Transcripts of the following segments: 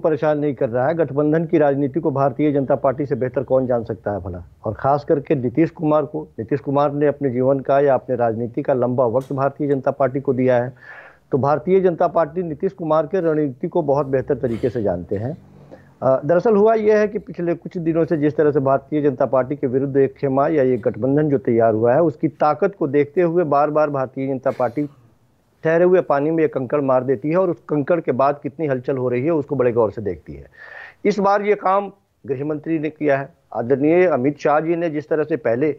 परेशान नहीं कर रहा है गठबंधन की राजनीति को भारतीय जनता पार्टी से बेहतर कौन जान सकता है भला और खास करके नीतीश कुमार को नीतीश कुमार ने अपने जीवन का या अपने राजनीति का लंबा वक्त भारतीय जनता पार्टी को दिया है तो भारतीय जनता पार्टी नीतीश कुमार के रणनीति को बहुत बेहतर तरीके से जानते हैं दरअसल हुआ यह है कि पिछले कुछ दिनों से जिस तरह से भारतीय जनता पार्टी के विरुद्ध एक खेमा या ये गठबंधन जो तैयार हुआ है उसकी ताकत को देखते हुए बार बार भारतीय जनता पार्टी ठहरे हुए पानी में ये कंकड़ मार देती है और उस कंकड़ के बाद कितनी हलचल हो रही है उसको बड़े गौर से देखती है इस बार ये काम गृह मंत्री ने किया है आदरणीय अमित शाह जी ने जिस तरह से पहले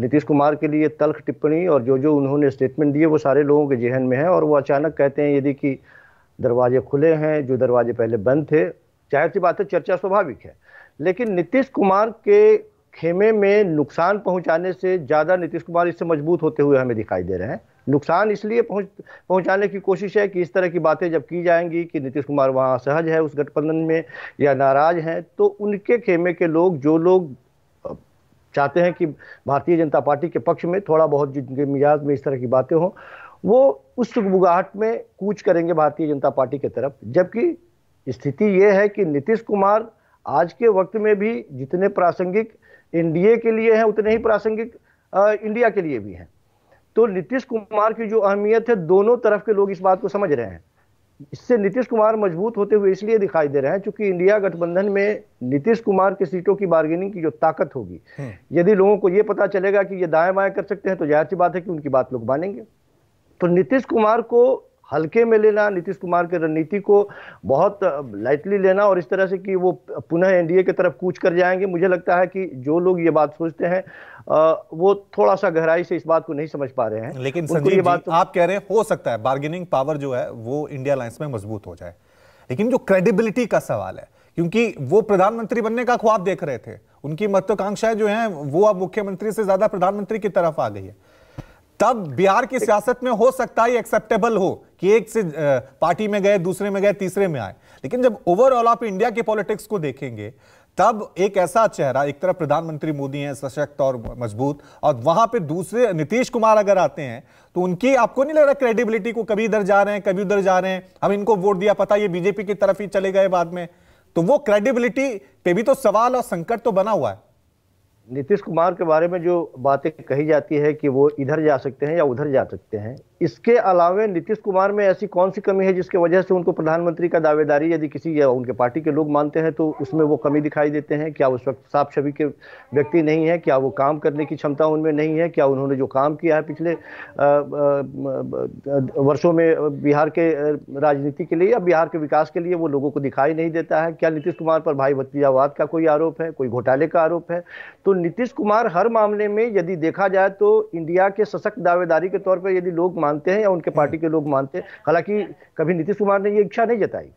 नीतीश कुमार के लिए तल्ख टिप्पणी और जो जो उन्होंने स्टेटमेंट दिए वो सारे लोगों के जहन में है और वो अचानक कहते हैं यदि कि दरवाजे खुले हैं जो दरवाजे पहले बंद थे जाहिर सी बात है चर्चा स्वाभाविक है लेकिन नीतीश कुमार के खेमे में नुकसान पहुंचाने से ज़्यादा नीतीश कुमार इससे मजबूत होते हुए हमें दिखाई दे रहे हैं नुकसान इसलिए पहुंच पहुंचाने की कोशिश है कि इस तरह की बातें जब की जाएंगी कि नीतीश कुमार वहाँ सहज है उस गठबंधन में या नाराज हैं तो उनके खेमे के लोग जो लोग चाहते हैं कि भारतीय जनता पार्टी के पक्ष में थोड़ा बहुत जिनके मिजाज में इस तरह की बातें हों वो उस बुगाहट में कूच करेंगे भारतीय जनता पार्टी की तरफ जबकि स्थिति ये है कि नीतीश कुमार आज के वक्त में भी जितने प्रासंगिक एनडीए के लिए हैं उतने ही प्रासंगिक इंडिया के लिए भी हैं तो नीतीश कुमार की जो अहमियत है दोनों तरफ के लोग इस बात को समझ रहे हैं इससे नीतीश कुमार मजबूत होते हुए इसलिए दिखाई दे रहे हैं क्योंकि इंडिया गठबंधन में नीतीश कुमार की सीटों की बार्गेनिंग की जो ताकत होगी हम्म। यदि लोगों को यह पता चलेगा कि ये दाएं बाएं कर सकते हैं तो जाहिर सी बात है कि उनकी बात लोग मानेंगे तो नीतीश कुमार को हल्के में लेना नीतीश कुमार की रणनीति को बहुत लाइटली लेना और इस तरह से कि वो पुनः एनडीए की तरफ कूच कर जाएंगे मुझे लगता है कि जो लोग ये बात सोचते हैं वो थोड़ा सा गहराई से इस बात को नहीं समझ पा रहे हैं लेकिन संजीव जी, बात तो... आप कह रहे हैं हो सकता है बार्गेनिंग पावर जो है वो इंडिया अलायंस में मजबूत हो जाए लेकिन जो क्रेडिबिलिटी का सवाल है क्योंकि वो प्रधानमंत्री बनने का ख्वाब देख रहे थे उनकी महत्वाकांक्षाएं जो है वो अब मुख्यमंत्री से ज्यादा प्रधानमंत्री की तरफ आ गई है तब बिहार की सियासत में हो सकता है एक्सेप्टेबल हो कि एक से पार्टी में गए दूसरे में गए तीसरे में आए लेकिन जब ओवरऑल आप इंडिया के पॉलिटिक्स को देखेंगे तब एक ऐसा चेहरा एक तरफ प्रधानमंत्री मोदी हैं सशक्त और मजबूत और वहां पे दूसरे नीतीश कुमार अगर आते हैं तो उनकी आपको नहीं लग रहा क्रेडिबिलिटी को कभी इधर जा रहे हैं कभी उधर जा रहे हैं हम इनको वोट दिया पता ये बीजेपी की तरफ ही चले गए बाद में तो वो क्रेडिबिलिटी पे भी तो सवाल और संकट तो बना हुआ है नीतीश कुमार के बारे में जो बातें कही जाती है कि वो इधर जा सकते हैं या उधर जा सकते हैं इसके अलावा नीतीश कुमार में ऐसी कौन सी कमी है जिसके वजह से उनको प्रधानमंत्री का दावेदारी यदि किसी या उनके पार्टी के लोग मानते हैं तो उसमें वो कमी दिखाई देते हैं क्या उस वक्त साफ छवि के व्यक्ति नहीं है क्या वो काम करने की क्षमता उनमें नहीं है क्या उन्होंने जो काम किया है पिछले वर्षों में बिहार के राजनीति के लिए या बिहार के विकास के लिए वो लोगों को दिखाई नहीं देता है क्या नीतीश कुमार पर भाई भतीजावाद का कोई आरोप है कोई घोटाले का आरोप है तो नीतीश कुमार हर मामले में यदि देखा जाए तो इंडिया के सशक्त दावेदारी के तौर पर यदि लोग मानते हैं या उनके हम्म। पार्टी के लोग मानते हैं हालांकि कभी नीतीश कुमार ने ये इच्छा नहीं जताई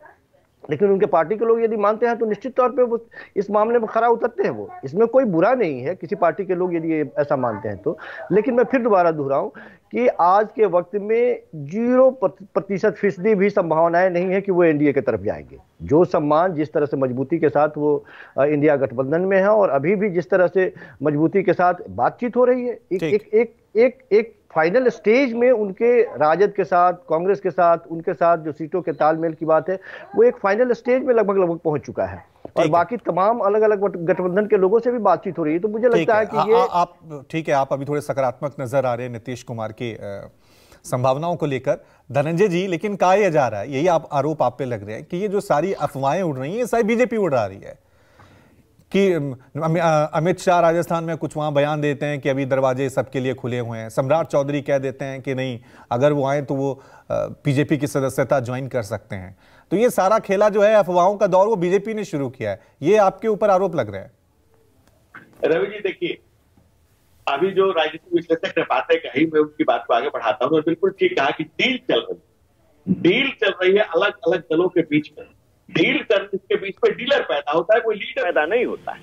लेकिन उनके पार्टी के लोग यदि मानते हैं तो निश्चित तौर पे वो इस मामले में खरा उतरते हैं वो इसमें कोई बुरा नहीं है किसी पार्टी के लोग यदि ऐसा मानते हैं तो लेकिन मैं फिर दोबारा दोहराऊं कि आज के वक्त में जीरो प्रतिशत फीसदी भी संभावनाएं नहीं है कि वो एनडीए की तरफ जाएंगे जो सम्मान जिस तरह से मजबूती के साथ वो इंडिया गठबंधन में है और अभी भी जिस तरह से मजबूती के साथ बातचीत हो रही है एक एक एक एक, एक फाइनल स्टेज में उनके राजद के साथ कांग्रेस के साथ उनके साथ जो सीटों के तालमेल की बात है वो एक फाइनल स्टेज में लगभग लगभग पहुंच चुका है और बाकी तमाम अलग अलग गठबंधन के लोगों से भी बातचीत हो रही है तो मुझे लगता है, कि ये आप ठीक है आप अभी थोड़े सकारात्मक नजर आ रहे हैं नीतीश कुमार की संभावनाओं को लेकर धनंजय जी लेकिन कहा यह जा रहा है यही आप आरोप आप पे लग रहे हैं कि ये जो सारी अफवाहें उड़ रही हैं ये सारी बीजेपी उड़ा रही है कि अमित शाह राजस्थान में कुछ वहाँ बयान देते हैं कि अभी दरवाजे सबके लिए खुले हुए हैं सम्राट चौधरी कह देते हैं कि नहीं अगर वो आए तो वो बीजेपी की सदस्यता ज्वाइन कर सकते हैं तो ये सारा खेला जो है अफवाहों का दौर वो बीजेपी ने शुरू किया है ये आपके ऊपर आरोप लग रहे हैं रवि जी देखिए अभी जो राजनीतिक विश्लेषक ने बातें कही मैं उनकी बात को आगे बढ़ाता हूँ बिल्कुल ठीक कहा कि डील चल रही डील चल रही है अलग अलग दलों के बीच में डील करने के बीच में डीलर पैदा होता है कोई लीडर पैदा नहीं होता है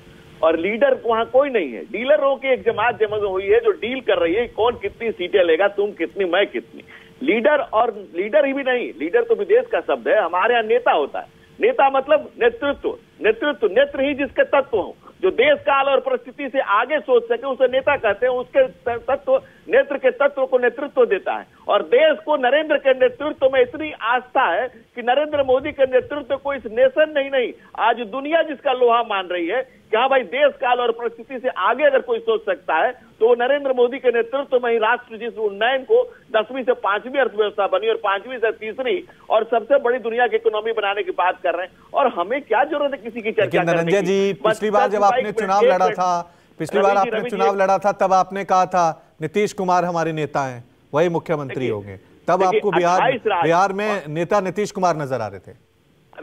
और लीडर वहां कोई नहीं है डीलरों की एक जमात जमा हुई है जो डील कर रही है कौन कितनी सीटें लेगा तुम कितनी मैं कितनी लीडर और लीडर ही भी नहीं लीडर तो विदेश का शब्द है हमारे यहाँ नेता होता है नेता मतलब नेतृत्व नेतृत्व नेत्र ही जिसके तत्व हो जो देश काल और परिस्थिति से आगे सोच सके उसे नेता कहते हैं उसके तत्व नेत्र के तत्व को नेतृत्व देता है और देश को नरेंद्र के नेतृत्व में इतनी आस्था है कि नरेंद्र मोदी के नेतृत्व को इस नेशन नहीं नहीं आज दुनिया जिसका लोहा मान रही है कि हाँ भाई देश काल और परिस्थिति से आगे अगर कोई सोच सकता है तो वो नरेंद्र मोदी के नेतृत्व में ही राष्ट्र जिस उन्नयन को दसवीं से पांचवी अर्थव्यवस्था बनी और पांचवीं से तीसरी और सबसे बड़ी दुनिया की इकोनॉमी बनाने की बात कर रहे हैं और हमें क्या जरूरत है किसी की चर्चा जी पिछली बार जब आपने चुनाव लड़ा था पिछली बार आपने चुनाव लड़ा था तब आपने कहा था नीतीश कुमार हमारे नेता हैं वही मुख्यमंत्री होंगे तब आपको बिहार बिहार में नेता नीतीश कुमार नजर आ रहे थे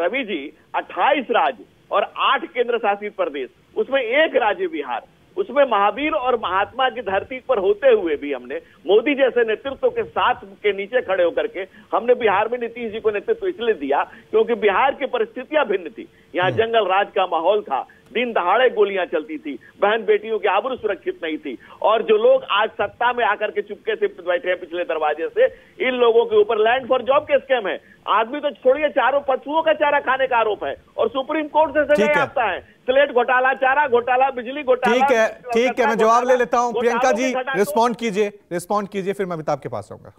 रवि जी 28 राज्य और आठ केंद्र शासित प्रदेश उसमें एक राज्य बिहार उसमें महावीर और महात्मा की धरती पर होते हुए भी हमने मोदी जैसे नेतृत्व के साथ के नीचे खड़े होकर के हमने बिहार में नीतीश जी को नेतृत्व इसलिए दिया क्योंकि बिहार की परिस्थितियां भिन्न थी यहाँ हम्म। जंगल राज का माहौल था दिन दहाड़े गोलियां चलती थी बहन बेटियों की आबरू सुरक्षित नहीं थी और जो लोग आज सत्ता में आकर के चुपके से बैठे हैं पिछले दरवाजे से इन लोगों के ऊपर लैंड फॉर जॉब के स्कैम है आदमी तो छोड़िए चारों पशुओं का चारा खाने का आरोप है और सुप्रीम कोर्ट से आता है स्लेट घोटाला चारा घोटाला बिजली घोटाला ठीक है ठीक है मैं जवाब ले लेता हूँ प्रियंका जी रिस्पॉन्ड तो कीजिए रिस्पॉन्ड कीजिए फिर मैं अमिताभ के पास आऊंगा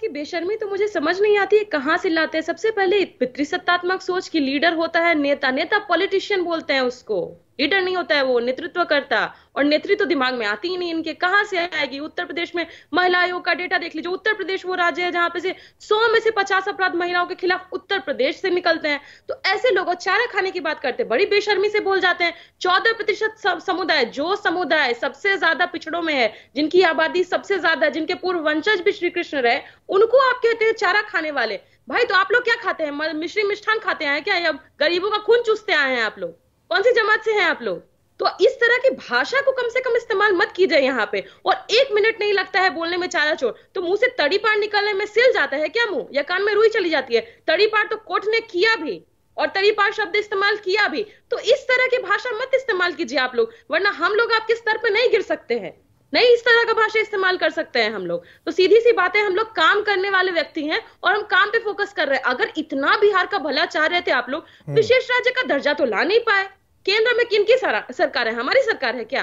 कि बेशर्मी तो मुझे समझ नहीं आती है कहाँ से लाते हैं सबसे पहले पितृसत्तात्मक सोच की लीडर होता है नेता नेता पॉलिटिशियन बोलते हैं उसको लीडर नहीं होता है वो नेतृत्व करता और नेतृत्व तो दिमाग में आती ही नहीं इनके कहां से आएगी उत्तर प्रदेश में महिला आयोग का डेटा देख लीजिए उत्तर प्रदेश वो राज्य है जहां पे से सौ में से पचास अपराध महिलाओं के खिलाफ उत्तर प्रदेश से निकलते हैं तो ऐसे लोग चारा खाने की बात करते हैं बड़ी बेशर्मी से बोल जाते हैं चौदह प्रतिशत समुदाय जो समुदाय सबसे ज्यादा पिछड़ों में है जिनकी आबादी सबसे ज्यादा है जिनके पूर्व वंशज भी श्री कृष्ण रहे उनको आप कहते हैं चारा खाने वाले भाई तो आप लोग क्या खाते हैं मिश्री मिष्ठान खाते हैं क्या गरीबों का खून चूसते आए हैं आप लोग कौन सी जमात से हैं आप लोग तो इस तरह की भाषा को कम से कम इस्तेमाल मत कीजिए यहाँ पे और एक मिनट नहीं लगता है बोलने में चारा चोर तो मुंह से तड़ी पार निकलने में सिल जाता है क्या मुंह या कान में रुई चली जाती है तड़ी पार तो कोर्ट ने किया भी और तड़ी पार शब्द इस्तेमाल किया भी तो इस तरह की भाषा मत इस्तेमाल कीजिए आप लोग वरना हम लोग आपके स्तर पर नहीं गिर सकते हैं नहीं इस तरह का भाषा इस्तेमाल कर सकते हैं हम लोग तो सीधी सी बातें हम लोग काम करने वाले व्यक्ति हैं और हम काम पे फोकस कर रहे हैं अगर इतना बिहार का भला चाह रहे थे आप लोग हम्म। विशेष राज्य का दर्जा तो ला नहीं पाए केंद्र में किनकी सरकार है हमारी सरकार है क्या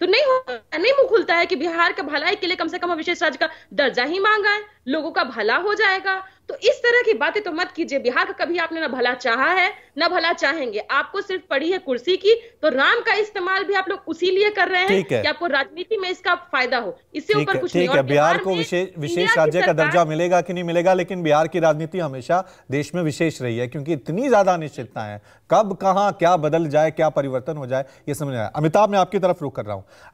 तो नहीं हो नहीं मुंह खुलता है कि बिहार के भलाई के लिए कम से कम विशेष राज्य का दर्जा ही मांगा है लोगों का भला हो जाएगा तो इस तरह की बातें तो मत कीजिए बिहार का कभी आपने ना भला चाहा है ना भला चाहेंगे आपको सिर्फ पड़ी है कुर्सी की तो राम का इस्तेमाल भी आप लोग उसी लिए कर रहे हैं कि आपको राजनीति में इसका फायदा हो इससे ऊपर कुछ नहीं है बिहार को विशेष विशेष राज्य का दर्जा मिलेगा कि नहीं मिलेगा लेकिन बिहार की राजनीति हमेशा देश में विशेष रही है क्योंकि इतनी ज्यादा अनिश्चितता है कब कहा क्या बदल जाए क्या परिवर्तन हो जाए ये समझ में आया अमिताभ मैं आपकी तरफ रुक कर रहा हूं